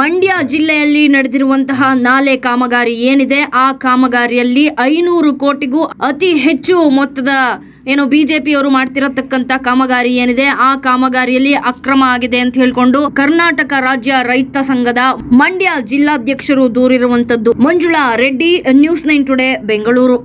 ಮಂಡ್ಯ ಜಿಲ್ಲೆಯಲ್ಲಿ ನಡೆದಿರುವಂತಹ ನಾಲೆ ಕಾಮಗಾರಿ ಏನಿದೆ ಆ ಕಾಮಗಾರಿಯಲ್ಲಿ ಐನೂರು ಕೋಟಿಗೂ ಅತಿ ಹೆಚ್ಚು ಮೊತ್ತದ ಏನು ಬಿ ಜೆ ಪಿಯವರು ಮಾಡ್ತಿರತಕ್ಕಂತ ಕಾಮಗಾರಿ ಏನಿದೆ ಆ ಕಾಮಗಾರಿಯಲ್ಲಿ ಅಕ್ರಮ ಆಗಿದೆ ಅಂತ ಹೇಳ್ಕೊಂಡು ಕರ್ನಾಟಕ ರಾಜ್ಯ ರೈತ ಸಂಘದ ಮಂಡ್ಯ ಜಿಲ್ಲಾಧ್ಯಕ್ಷರು ದೂರಿರುವಂತದ್ದು Manjula Reddy news nine today Bengaluru